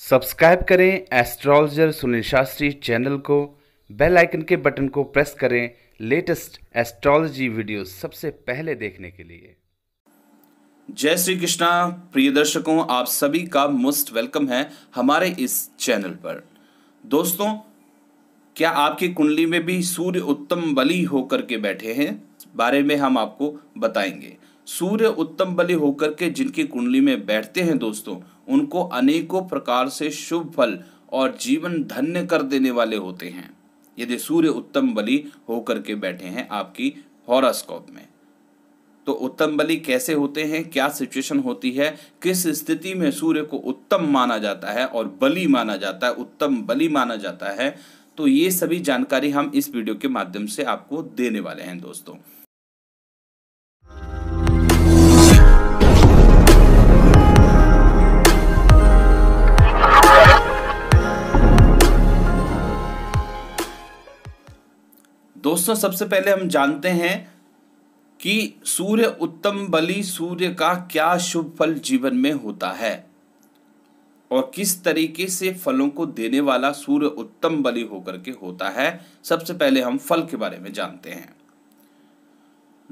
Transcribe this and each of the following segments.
subscribe करें astrologer Sunil Shastri channel को bell icon के बटन को प्रेस करें लेटेस्ट एस्ट्रोलॉजी वीडियो सबसे पहले देखने के लिए जय श्री कृष्णा प्रिय दर्शकों आप सभी का मोस्ट वेलकम है हमारे इस चैनल पर दोस्तों क्या आपकी कुंडली में भी सूर्य उत्तम बली होकर के बैठे हैं बारे में हम आपको बताएंगे सूर्य उत्तम बलि होकर के जिनकी कुंडली में बैठते हैं दोस्तों उनको अनेकों प्रकार से शुभ फल और जीवन धन्य कर देने वाले होते हैं यदि सूर्य उत्तम बलि होकर के बैठे हैं आपकी हॉरास्कोप में तो उत्तम बलि कैसे होते हैं क्या सिचुएशन होती है किस स्थिति में सूर्य को उत्तम माना जाता है और बलि माना जाता है उत्तम बलि माना जाता है तो ये सभी जानकारी हम इस वीडियो के माध्यम से आपको देने वाले हैं दोस्तों दोस्तों सबसे पहले हम जानते हैं कि सूर्य उत्तम बलि सूर्य का क्या शुभ फल जीवन में होता है और किस तरीके से फलों को देने वाला सूर्य उत्तम बलि होकर के होता है सबसे पहले हम फल के बारे में जानते हैं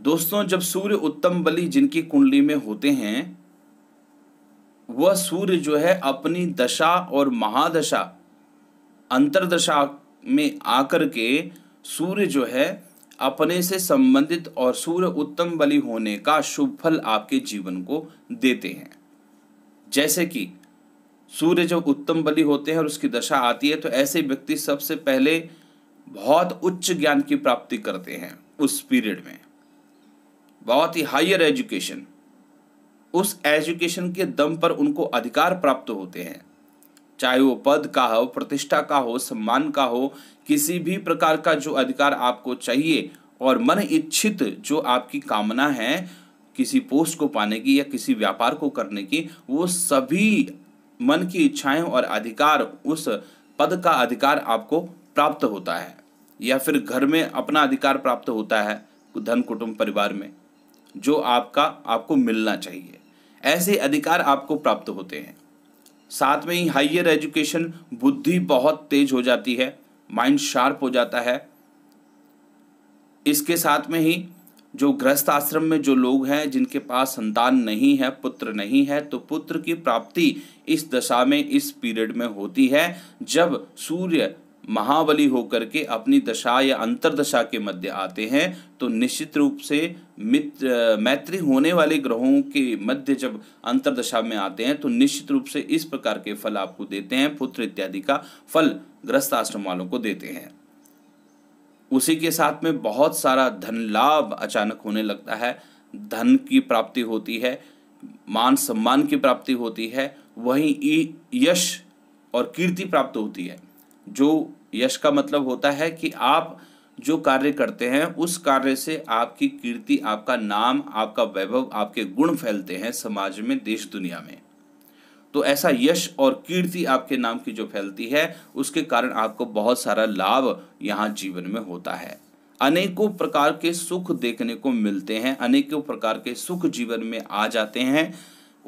दोस्तों जब सूर्य उत्तम बलि जिनकी कुंडली में होते हैं वह सूर्य जो है अपनी दशा और महादशा अंतरदशा में आकर के सूर्य जो है अपने से संबंधित और सूर्य उत्तम बलि होने का शुभ फल आपके जीवन को देते हैं जैसे कि सूर्य जब उत्तम बलि होते हैं और उसकी दशा आती है तो ऐसे व्यक्ति सबसे पहले बहुत उच्च ज्ञान की प्राप्ति करते हैं उस पीरियड में बहुत ही हायर एजुकेशन उस एजुकेशन के दम पर उनको अधिकार प्राप्त होते हैं चाहे वो पद का हो प्रतिष्ठा का हो सम्मान का हो किसी भी प्रकार का जो अधिकार आपको चाहिए और मन इच्छित जो आपकी कामना है किसी पोस्ट को पाने की या किसी व्यापार को करने की वो सभी मन की इच्छाएं और अधिकार उस पद का अधिकार आपको प्राप्त होता है या फिर घर में अपना अधिकार प्राप्त होता है धन कुटुंब परिवार में जो आपका आपको मिलना चाहिए ऐसे अधिकार आपको प्राप्त होते हैं साथ में ही हाइयर एजुकेशन बुद्धि बहुत तेज हो जाती है माइंड शार्प हो जाता है इसके साथ में ही जो गृहस्थ आश्रम में जो लोग हैं जिनके पास संतान नहीं है पुत्र नहीं है तो पुत्र की प्राप्ति इस दशा में इस पीरियड में होती है जब सूर्य महाबली होकर के अपनी दशा या अंतरदशा के मध्य आते हैं तो निश्चित रूप से मित्र मैत्री होने वाले ग्रहों के मध्य जब अंतरदशा में आते हैं तो निश्चित रूप से इस प्रकार के फल आपको देते हैं पुत्र इत्यादि का फल ग्रस्त आश्रम वालों को देते हैं उसी के साथ में बहुत सारा धन लाभ अचानक होने लगता है धन की प्राप्ति होती है मान सम्मान की प्राप्ति होती है वहीं यश और कीर्ति प्राप्त होती है जो यश का मतलब होता है कि आप जो कार्य करते हैं उस कार्य से आपकी कीर्ति आपका नाम आपका वैभव आपके गुण फैलते हैं समाज में देश दुनिया में तो ऐसा यश और कीर्ति आपके नाम की जो फैलती है उसके कारण आपको बहुत सारा लाभ यहाँ जीवन में होता है अनेकों प्रकार के सुख देखने को मिलते हैं अनेकों प्रकार के सुख जीवन में आ जाते हैं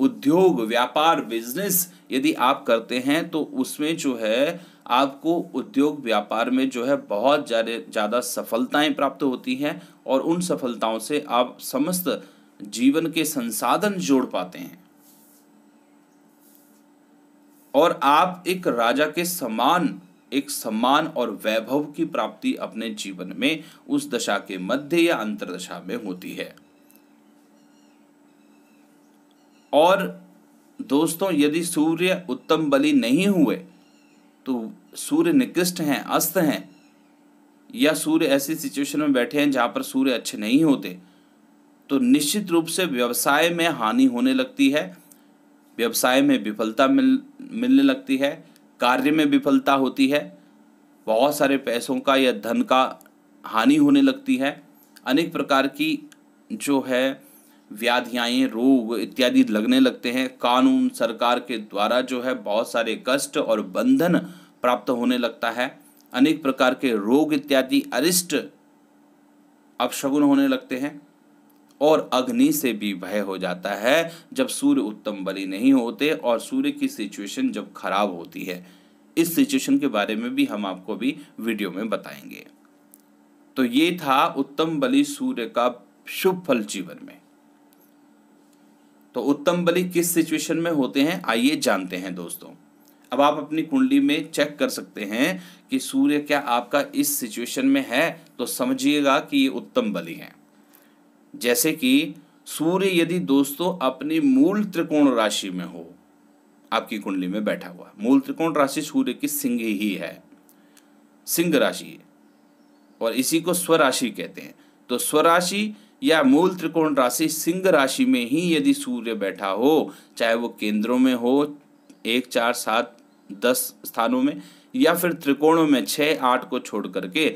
उद्योग व्यापार बिजनेस यदि आप करते हैं तो उसमें जो है आपको उद्योग व्यापार में जो है बहुत ज़्यादा सफलताएं प्राप्त होती हैं और उन सफलताओं से आप समस्त जीवन के संसाधन जोड़ पाते हैं और आप एक राजा के समान एक सम्मान और वैभव की प्राप्ति अपने जीवन में उस दशा के मध्य या दशा में होती है और दोस्तों यदि सूर्य उत्तम बलि नहीं हुए तो सूर्य निकृष्ट हैं अस्त हैं या सूर्य ऐसी सिचुएशन में बैठे हैं जहाँ पर सूर्य अच्छे नहीं होते तो निश्चित रूप से व्यवसाय में हानि होने लगती है व्यवसाय में विफलता मिल मिलने लगती है कार्य में विफलता होती है बहुत सारे पैसों का या धन का हानि होने लगती है अनेक प्रकार की जो है व्याधियाएँ रोग इत्यादि लगने लगते हैं कानून सरकार के द्वारा जो है बहुत सारे कष्ट और बंधन प्राप्त होने लगता है अनेक प्रकार के रोग इत्यादि अरिष्ट अपशगुन होने लगते हैं और अग्नि से भी भय हो जाता है जब सूर्य उत्तम बलि नहीं होते और सूर्य की सिचुएशन जब खराब होती है इस सिचुएशन के बारे में भी हम आपको भी वीडियो में बताएंगे तो ये था उत्तम बलि सूर्य का शुभ फल जीवन में तो उत्तम बलि किस सिचुएशन में होते हैं आइए जानते हैं दोस्तों अब आप अपनी कुंडली में चेक कर सकते हैं कि सूर्य क्या आपका इस सिचुएशन में है तो समझिएगा कि ये उत्तम बलि है जैसे कि सूर्य यदि दोस्तों अपनी मूल त्रिकोण राशि में हो आपकी कुंडली में बैठा हुआ मूल त्रिकोण राशि सूर्य की सिंह ही है सिंह राशि और इसी को स्वराशि कहते हैं तो स्वराशि या मूल त्रिकोण राशि सिंह राशि में ही यदि सूर्य बैठा हो चाहे वो केंद्रों में हो एक चार सात दस स्थानों में या फिर त्रिकोणों में छः आठ को छोड़ करके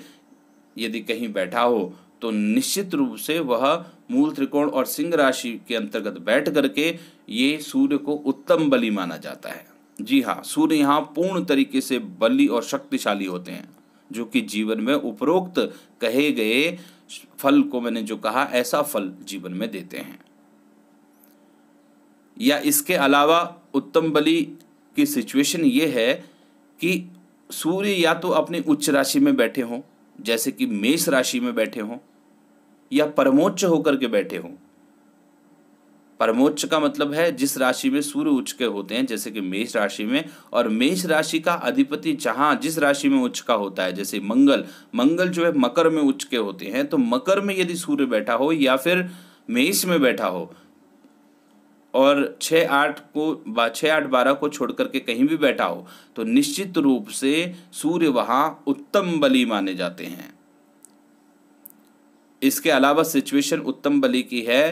यदि कहीं बैठा हो तो निश्चित रूप से वह मूल त्रिकोण और सिंह राशि के अंतर्गत बैठ करके ये सूर्य को उत्तम बलि माना जाता है जी हाँ सूर्य यहाँ पूर्ण तरीके से बलि और शक्तिशाली होते हैं जो कि जीवन में उपरोक्त कहे गए फल को मैंने जो कहा ऐसा फल जीवन में देते हैं या इसके अलावा उत्तम बलि की सिचुएशन ये है कि सूर्य या तो अपनी उच्च राशि में बैठे हों जैसे कि मेष राशि में बैठे हों या परमोच्च होकर के बैठे हों परमोच्च का मतलब है जिस राशि में सूर्य उच्च के होते हैं जैसे कि मेष राशि में और मेष राशि का अधिपति जहां जिस राशि में उच्च का होता है जैसे मंगल मंगल जो है मकर में उच्च के होते हैं तो मकर में यदि सूर्य बैठा हो या फिर मेष में बैठा हो और छः आठ को छः आठ बारह को छोड़ करके कहीं भी बैठा हो तो निश्चित रूप से सूर्य वहाँ उत्तम बलि माने जाते हैं इसके अलावा सिचुएशन उत्तम बलि की है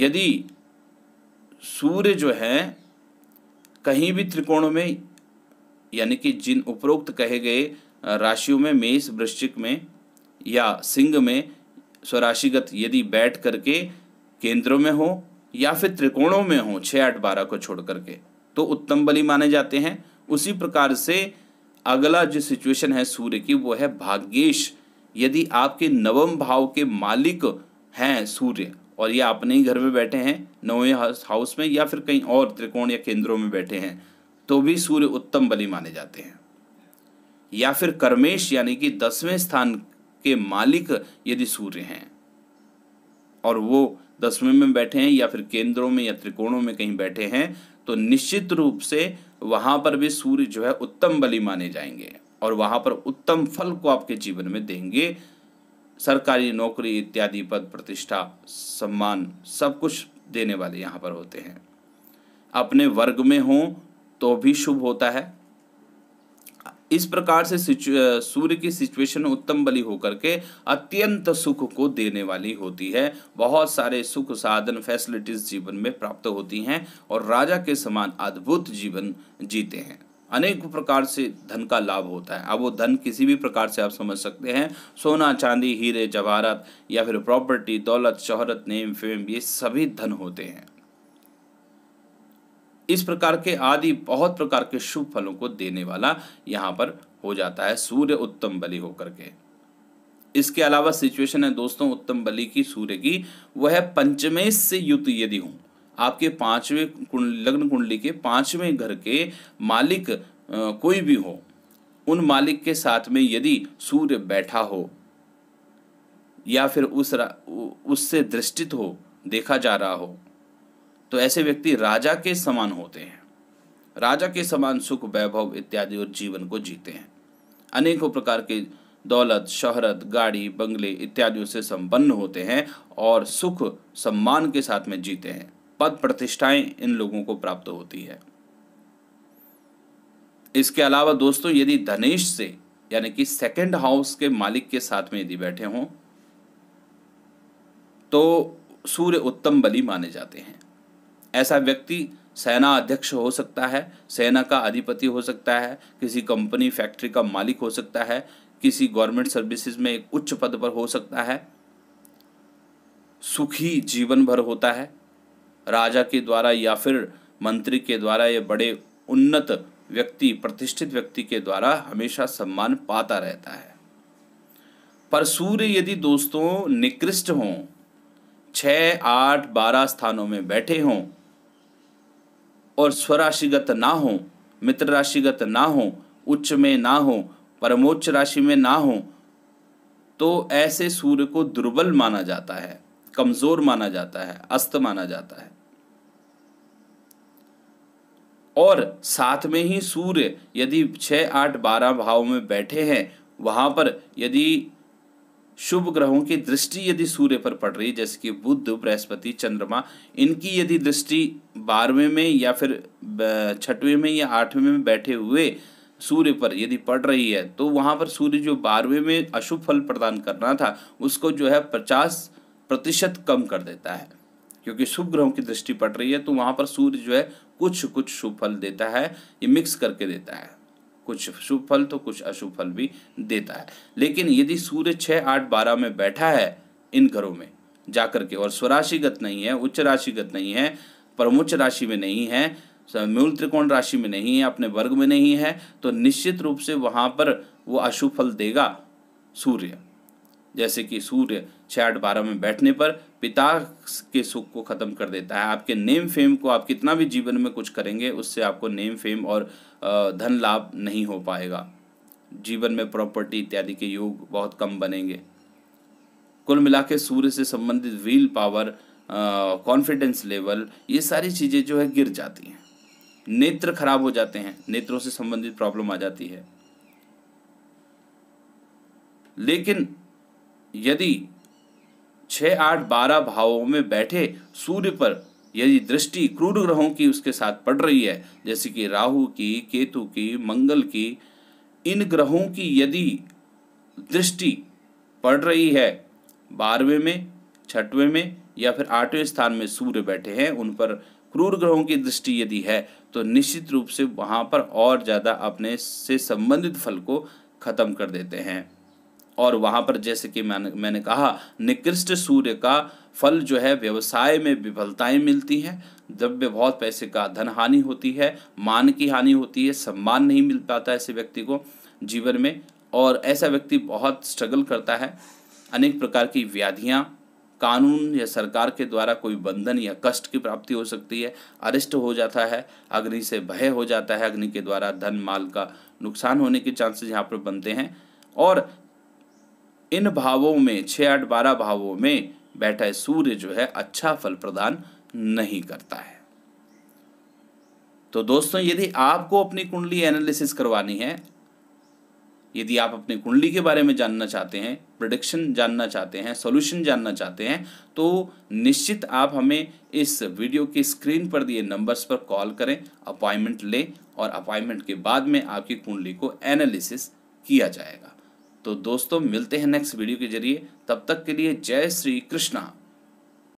यदि सूर्य जो है कहीं भी त्रिकोणों में यानी कि जिन उपरोक्त कहे गए राशियों में मेष वृश्चिक में या सिंह में स्वराशिगत यदि बैठ करके केंद्रों में हो या फिर त्रिकोणों में हो छः आठ बारह को छोड़ करके तो उत्तम बली माने जाते हैं उसी प्रकार से अगला जो सिचुएशन है सूर्य की वो है भाग्येश यदि आपके नवम भाव के मालिक हैं सूर्य और ये अपने ही घर में बैठे हैं नौवें हाउस में या फिर कहीं और त्रिकोण या केंद्रों में बैठे हैं तो भी सूर्य उत्तम बलि माने जाते हैं या फिर कर्मेश यानी कि दसवें स्थान के मालिक यदि सूर्य हैं और वो दसवें में बैठे हैं या फिर केंद्रों में या त्रिकोणों में कहीं बैठे हैं तो निश्चित रूप से वहां पर भी सूर्य जो है उत्तम बलि माने जाएंगे और वहां पर उत्तम फल को आपके जीवन में देंगे सरकारी नौकरी इत्यादि पद प्रतिष्ठा सम्मान सब कुछ देने वाले यहाँ पर होते हैं अपने वर्ग में हों तो भी शुभ होता है इस प्रकार से सूर्य की सिचुएशन उत्तम बली होकर के अत्यंत सुख को देने वाली होती है बहुत सारे सुख साधन फैसिलिटीज जीवन में प्राप्त होती हैं और राजा के समान अद्भुत जीवन जीते हैं अनेक प्रकार से धन का लाभ होता है अब वो धन किसी भी प्रकार से आप समझ सकते हैं सोना चांदी हीरे जवाहरत या फिर प्रॉपर्टी दौलत शोहरत नेम फेम ये सभी धन होते हैं इस प्रकार के आदि बहुत प्रकार के शुभ फलों को देने वाला यहां पर हो जाता है सूर्य उत्तम बलि होकर के इसके अलावा सिचुएशन है दोस्तों उत्तम बलि की सूर्य की वह पंचमेश से युत यदि हूं आपके पांचवें लग्न कुंडली के पांचवें घर के मालिक कोई भी हो उन मालिक के साथ में यदि सूर्य बैठा हो या फिर उस उससे दृष्टित हो देखा जा रहा हो तो ऐसे व्यक्ति राजा के समान होते हैं राजा के समान सुख वैभव इत्यादि और जीवन को जीते हैं अनेकों प्रकार के दौलत शहरत गाड़ी बंगले इत्यादियों से संपन्न होते हैं और सुख सम्मान के साथ में जीते हैं पद प्रतिष्ठाएं इन लोगों को प्राप्त होती है इसके अलावा दोस्तों यदि धनेश से यानी कि सेकंड हाउस के मालिक के साथ में यदि बैठे हों तो सूर्य उत्तम बलि माने जाते हैं ऐसा व्यक्ति सेना अध्यक्ष हो सकता है सेना का अधिपति हो सकता है किसी कंपनी फैक्ट्री का मालिक हो सकता है किसी गवर्नमेंट सर्विसेज में एक उच्च पद पर हो सकता है सुखी जीवन भर होता है राजा के द्वारा या फिर मंत्री के द्वारा ये बड़े उन्नत व्यक्ति प्रतिष्ठित व्यक्ति के द्वारा हमेशा सम्मान पाता रहता है पर सूर्य यदि दोस्तों निकृष्ट हों छः आठ बारह स्थानों में बैठे हों और स्वराशिगत ना हो मित्र राशिगत ना हो उच्च में ना हो परमोच्च राशि में ना हो तो ऐसे सूर्य को दुर्बल माना जाता है कमज़ोर माना जाता है अस्त माना जाता है और साथ में ही सूर्य यदि छह आठ बारह भाव में बैठे हैं वहां पर यदि शुभ ग्रहों की दृष्टि यदि सूर्य पर पड़ रही जैसे कि बुद्ध बृहस्पति चंद्रमा इनकी यदि दृष्टि बारहवें में या फिर छठवें में या आठवें में बैठे हुए सूर्य पर यदि पड़ रही है तो वहाँ पर सूर्य जो बारहवें में अशुभ फल प्रदान करना था उसको जो है पचास प्रतिशत कम कर देता है क्योंकि शुभ ग्रहों की दृष्टि पड़ रही है तो वहाँ पर सूर्य जो है कुछ कुछ शुभ फल देता है ये मिक्स करके देता है कुछ शुभ फल तो कुछ अशुभ फल भी देता है लेकिन यदि सूर्य छः आठ बारह में बैठा है इन घरों में जाकर के और स्वराशिगत नहीं है उच्च राशिगत नहीं है परमोच्च राशि में नहीं है मूल त्रिकोण राशि में नहीं है अपने वर्ग में नहीं है तो निश्चित रूप से वहाँ पर वो अशुभ फल देगा सूर्य जैसे कि सूर्य छः आठ बारह में बैठने पर पिता के सुख को ख़त्म कर देता है आपके नेम फेम को आप कितना भी जीवन में कुछ करेंगे उससे आपको नेम फेम और धन लाभ नहीं हो पाएगा जीवन में प्रॉपर्टी इत्यादि के योग बहुत कम बनेंगे कुल मिला के सूर्य से संबंधित व्हील पावर कॉन्फिडेंस लेवल ये सारी चीज़ें जो है गिर जाती हैं नेत्र खराब हो जाते हैं नेत्रों से संबंधित प्रॉब्लम आ जाती है लेकिन यदि छः आठ बारह भावों में बैठे सूर्य पर यदि दृष्टि क्रूर ग्रहों की उसके साथ पड़ रही है जैसे कि राहु की केतु की मंगल की इन ग्रहों की यदि दृष्टि पड़ रही है बारहवें में छठवें में या फिर आठवें स्थान में सूर्य बैठे हैं उन पर क्रूर ग्रहों की दृष्टि यदि है तो निश्चित रूप से वहाँ पर और ज़्यादा अपने से संबंधित फल को ख़त्म कर देते हैं और वहाँ पर जैसे कि मैंने मैंने कहा निकृष्ट सूर्य का फल जो है व्यवसाय में विफलताएँ मिलती हैं द्रव्य बहुत पैसे का धन हानि होती है मान की हानि होती है सम्मान नहीं मिल पाता ऐसे व्यक्ति को जीवन में और ऐसा व्यक्ति बहुत स्ट्रगल करता है अनेक प्रकार की व्याधियाँ कानून या सरकार के द्वारा कोई बंधन या कष्ट की प्राप्ति हो सकती है अरिष्ट हो जाता है अग्नि से भय हो जाता है अग्नि के द्वारा धन माल का नुकसान होने के चांसेस यहाँ पर बनते हैं और इन भावों में छः आठ बारह भावों में बैठा सूर्य जो है अच्छा फल प्रदान नहीं करता है तो दोस्तों यदि आपको अपनी कुंडली एनालिसिस करवानी है यदि आप अपनी कुंडली के बारे में जानना चाहते हैं प्रोडिक्शन जानना चाहते हैं सॉल्यूशन जानना चाहते हैं तो निश्चित आप हमें इस वीडियो के स्क्रीन पर दिए नंबर्स पर कॉल करें अपॉइंटमेंट लें और अपॉइंटमेंट के बाद में आपकी कुंडली को एनालिसिस किया जाएगा तो दोस्तों मिलते हैं नेक्स्ट वीडियो के जरिए तब तक के लिए जय श्री कृष्णा